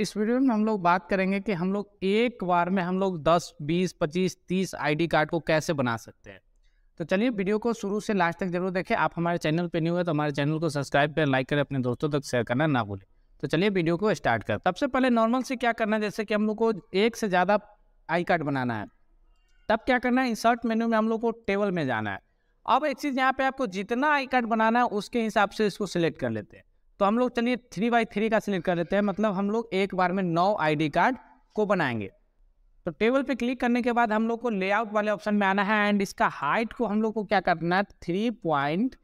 इस वीडियो में हम लोग बात करेंगे कि हम लोग एक बार में हम लोग 10, 20, 25, 30 आईडी कार्ड को कैसे बना सकते हैं तो चलिए वीडियो को शुरू से लास्ट तक जरूर देखें आप हमारे चैनल पर नहीं हुए तो हमारे चैनल को सब्सक्राइब करें लाइक करें अपने दोस्तों तक शेयर करना ना भूलें तो चलिए वीडियो को स्टार्ट करें सबसे पहले नॉर्मल से क्या करना है जैसे कि हम लोग को एक से ज़्यादा आई कार्ड बनाना है तब क्या करना है इंसर्ट मेन्यू में हम लोग को टेबल में जाना है अब एक चीज़ यहाँ पर आपको जितना आई कार्ड बनाना है उसके हिसाब से इसको सिलेक्ट कर लेते हैं तो हम लोग चलिए थ्री बाई थ्री का सिलेक्ट कर लेते हैं मतलब हम लोग एक बार में नौ आईडी कार्ड को बनाएंगे तो टेबल पे क्लिक करने के बाद हम लोग को लेआउट वाले ऑप्शन में आना है एंड इसका हाइट को हम लोग को क्या करना है three point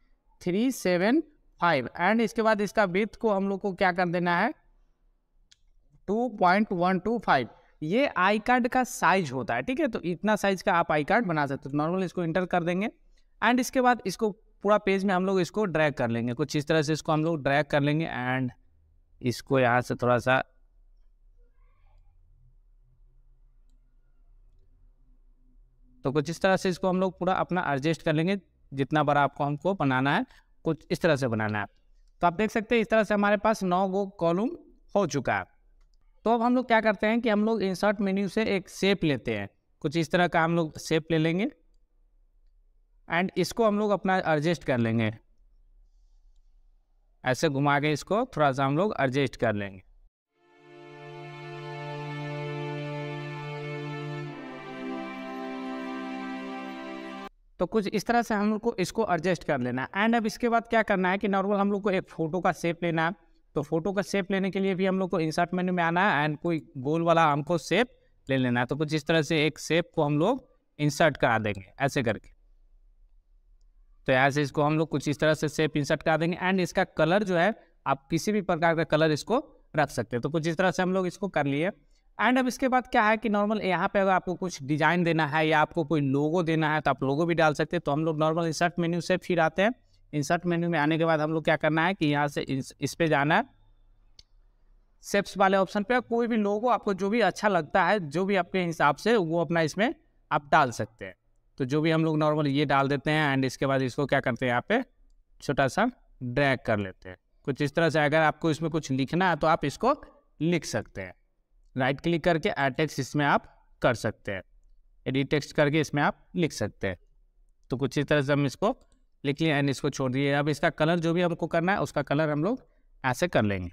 three seven five and इसके बाद इसका विथ को हम लोग को क्या कर देना है two point one two five ये आई कार्ड का साइज होता है ठीक है तो इतना साइज का आप आई कार्ड बना सकते हो तो नॉर्मल इसको इंटर कर देंगे एंड इसके बाद इसको पूरा पेज में हम लोग इसको ड्रैग कर लेंगे कुछ इस तरह से इसको हम लोग ड्रैग कर लेंगे एंड इसको यहाँ से थोड़ा सा तो कुछ इस तरह से इसको हम लोग पूरा अपना एडजस्ट कर लेंगे जितना बड़ा आपको हमको बनाना है कुछ इस तरह से बनाना है तो आप देख सकते हैं इस तरह से हमारे पास नौ गो कॉलम हो चुका है तो अब हम लोग क्या करते हैं कि हम लोग इंसर्ट मेन्यू से एक शेप लेते हैं कुछ इस तरह का हम लोग शेप ले लेंगे एंड इसको हम लोग अपना एडजस्ट कर लेंगे ऐसे घुमा के इसको थोड़ा सा हम लोग एडजस्ट कर लेंगे तो कुछ इस तरह से हम लोग को इसको एडजस्ट कर लेना है एंड अब इसके बाद क्या करना है कि नॉर्मल हम लोग को एक फ़ोटो का शेप लेना है तो फोटो का शेप लेने के लिए भी हम लोग को इंसर्ट मेन्यू में आना है एंड कोई गोल वाला हमको शेप ले लेना है तो कुछ इस तरह से एक शेप को हम लोग इंसर्ट करा देंगे ऐसे करके तो ऐसे इसको हम लोग कुछ इस तरह से सेप इंसर्ट करा देंगे एंड इसका कलर जो है आप किसी भी प्रकार का कलर इसको रख सकते हैं तो कुछ इस तरह से हम लोग इसको कर लिए एंड अब इसके बाद क्या है कि नॉर्मल यहाँ पे अगर आपको कुछ डिजाइन देना है या आपको कोई लोगो देना है तो आप लोगो भी डाल सकते हैं तो हम लोग नॉर्मल इंसर्ट मेन्यू से फिर आते हैं इंसर्ट मेन्यू में आने के बाद हम लोग क्या करना है कि यहाँ से इस, इस पर जाना है सेप्स वाले ऑप्शन पे कोई भी लोगो आपको जो भी अच्छा लगता है जो भी आपके हिसाब से वो अपना इसमें आप डाल सकते हैं तो जो भी हम लोग नॉर्मल ये डाल देते हैं एंड इसके बाद इसको क्या करते हैं यहाँ पे छोटा सा ड्रैग कर लेते हैं कुछ इस तरह से अगर आपको इसमें कुछ लिखना है तो आप इसको लिख सकते हैं राइट क्लिक करके एड इसमें आप कर सकते हैं एडिट टेक्स्ट करके इसमें आप लिख सकते हैं तो कुछ इस तरह से हम इसको लिख लिए एंड इसको छोड़ दिए अब इसका कलर जो भी हमको करना है उसका कलर हम लोग ऐसे कर लेंगे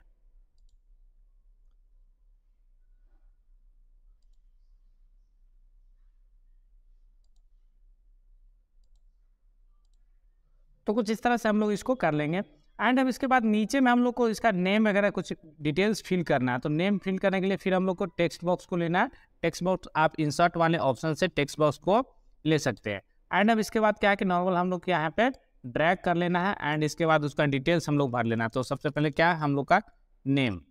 तो कुछ इस तरह से हम लोग इसको कर लेंगे एंड अब इसके बाद नीचे में हम लोग को इसका नेम वगैरह कुछ डिटेल्स फिल करना है तो नेम फिल करने के लिए फिर हम लोग को टेक्स्ट बॉक्स को लेना है टेक्स्ट बॉक्स आप इंसर्ट वाले ऑप्शन से टेक्स्ट बॉक्स को ले सकते हैं एंड अब इसके बाद क्या है कि नॉर्मल हम लोग यहाँ पे ड्रैग कर लेना है एंड इसके बाद उसका डिटेल्स हम लोग भर लेना है तो सबसे पहले क्या है हम लोग का नेम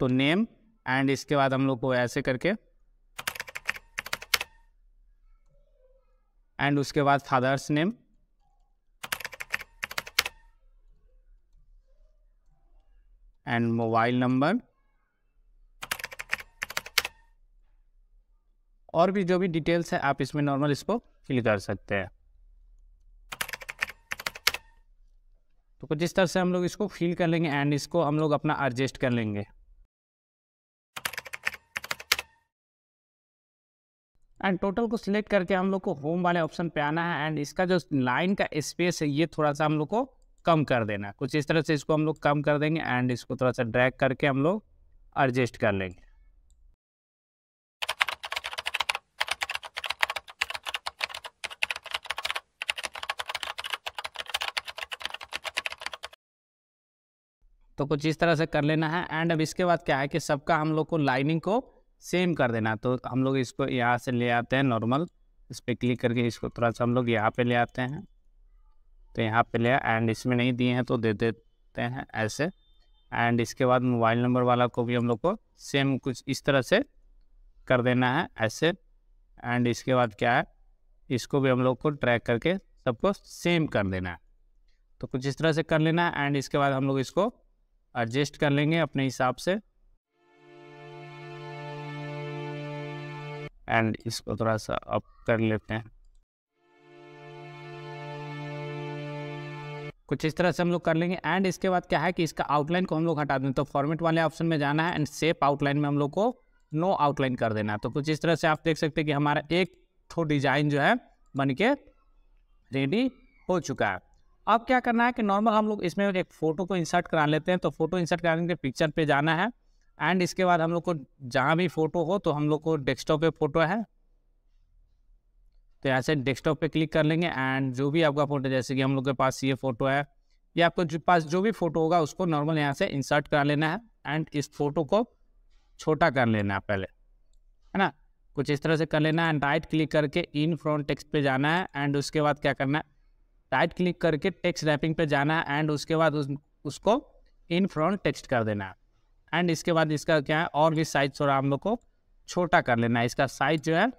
तो नेम एंड इसके बाद हम लोग को ऐसे करके एंड उसके बाद father's name and mobile number और भी जो भी डिटेल्स है आप इसमें नॉर्मल इसको फिल कर सकते हैं तो कुछ इस तरह से हम लोग इसको फिल कर लेंगे एंड इसको हम लोग अपना एडजस्ट कर लेंगे एंड टोटल को सिलेक्ट करके हम लोग को होम वाले ऑप्शन पे आना है एंड इसका जो लाइन का स्पेस है ये थोड़ा सा हम लोग को कम कर देना है कुछ इस तरह से इसको हम लोग कम कर देंगे एंड इसको थोड़ा सा ड्रैग करके हम लोग एडजस्ट कर लेंगे तो कुछ इस तरह से कर लेना है एंड अब इसके बाद क्या है कि सबका हम लोग को लाइनिंग को सेम कर देना तो हम लोग इसको यहाँ से ले आते हैं नॉर्मल इस पर क्लिक करके इसको थोड़ा सा हम लोग यहाँ पे ले आते हैं तो यहाँ पे ले एंड इसमें नहीं दिए हैं तो दे देते हैं ऐसे एंड इसके बाद मोबाइल नंबर वाला को भी हम लोग को सेम कुछ इस तरह से कर देना है ऐसे एंड इसके बाद क्या है इसको भी हम लोग को ट्रैक करके सबको सेम कर देना है तो कुछ इस तरह से कर लेना है एंड इसके बाद हम लोग इसको एडजस्ट कर लेंगे अपने हिसाब से एंड इसको थोड़ा सा अप कर लेते हैं कुछ इस तरह से हम लोग कर लेंगे एंड इसके बाद क्या है कि इसका आउटलाइन को हम लोग हटा दें तो फॉर्मेट वाले ऑप्शन में जाना है एंड सेप आउटलाइन में हम लोग को नो आउटलाइन कर देना है तो कुछ इस तरह से आप देख सकते हैं कि हमारा एक थो डिजाइन जो है बन के रेडी हो चुका है अब क्या करना है कि नॉर्मल हम लोग इसमें एक फ़ोटो को इंसर्ट करा लेते हैं तो फोटो इंसर्ट कराने के पिक्चर पे जाना है एंड इसके बाद हम लोग को जहाँ भी फ़ोटो हो तो हम लोग को डेस्कटॉप पे फोटो है तो यहाँ से डेस्कटॉप पे क्लिक कर लेंगे एंड जो भी आपका फ़ोटो जैसे कि हम लोग के पास ये फ़ोटो है या आपको जो पास जो भी फ़ोटो होगा उसको नॉर्मल यहाँ से इंसर्ट कर लेना है एंड इस फ़ोटो को छोटा कर लेना है पहले है ना कुछ इस तरह से कर लेना है एंड राइट क्लिक करके इन फ्रॉन्ट टेक्स्ट पे जाना है एंड उसके बाद क्या करना है राइट क्लिक करके टेक्स्ट रैपिंग पे जाना है एंड उसके बाद उस, उसको इन फ्रॉन्ट टेक्स्ट कर देना है एंड इसके बाद इसका क्या है और भी साइज थोड़ा हम लोग को छोटा कर लेना है इसका साइज जो है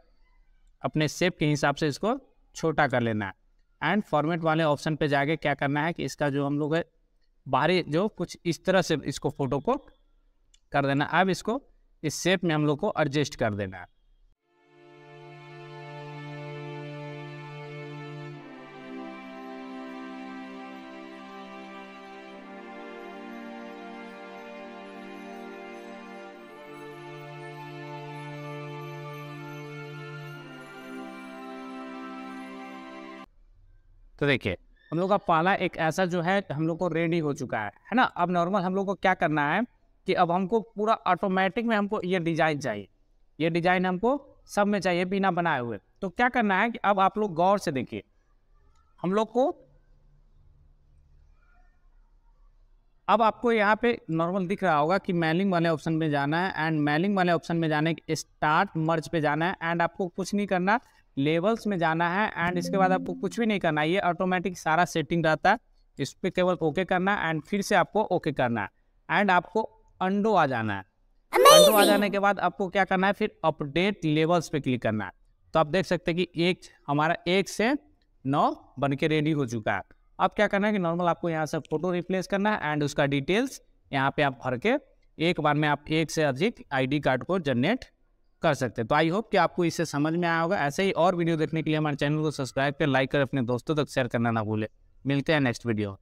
अपने शेप के हिसाब से इसको छोटा कर लेना है एंड फॉर्मेट वाले ऑप्शन पे जाके क्या करना है कि इसका जो हम लोग है बाहरी जो कुछ इस तरह से इसको फोटो को कर देना अब इसको इस शेप में हम लोग को एडजस्ट कर देना है तो देखिए हम लोग का पाला एक ऐसा जो है हम लोग को रेडी हो चुका है है ना अब नॉर्मल हम लोग को क्या करना है कि अब हमको पूरा ऑटोमेटिक में हमको ये डिज़ाइन चाहिए ये डिज़ाइन हमको सब में चाहिए बिना बनाए हुए तो क्या करना है कि अब आप लोग गौर से देखिए हम लोग को अब आपको यहाँ पे नॉर्मल दिख रहा होगा कि मेलिंग वाले ऑप्शन में जाना है एंड मेलिंग वाले ऑप्शन में जाने के स्टार्ट मर्ज पे जाना है एंड आपको कुछ नहीं करना लेवल्स में जाना है एंड इसके बाद आपको कुछ भी नहीं करना ये ऑटोमेटिक सारा सेटिंग रहता है इस पर केवल ओके करना है एंड फिर से आपको ओके करना है एंड आपको अंडो आ जाना है अंडो आ जाने के बाद आपको क्या करना है फिर अपडेट लेवल्स पे क्लिक करना है तो आप देख सकते हैं कि एक हमारा एक से नौ बन के रेडी हो चुका है अब क्या करना है कि नॉर्मल आपको यहाँ से फोटो रिप्लेस करना है एंड उसका डिटेल्स यहाँ पे आप भर के एक बार में आप एक से अधिक आईडी कार्ड को जनरेट कर सकते हैं तो आई होप कि आपको इससे समझ में आया होगा ऐसे ही और वीडियो देखने के लिए हमारे चैनल को सब्सक्राइब कर लाइक कर अपने दोस्तों तक शेयर करना ना भूले मिलते हैं नेक्स्ट वीडियो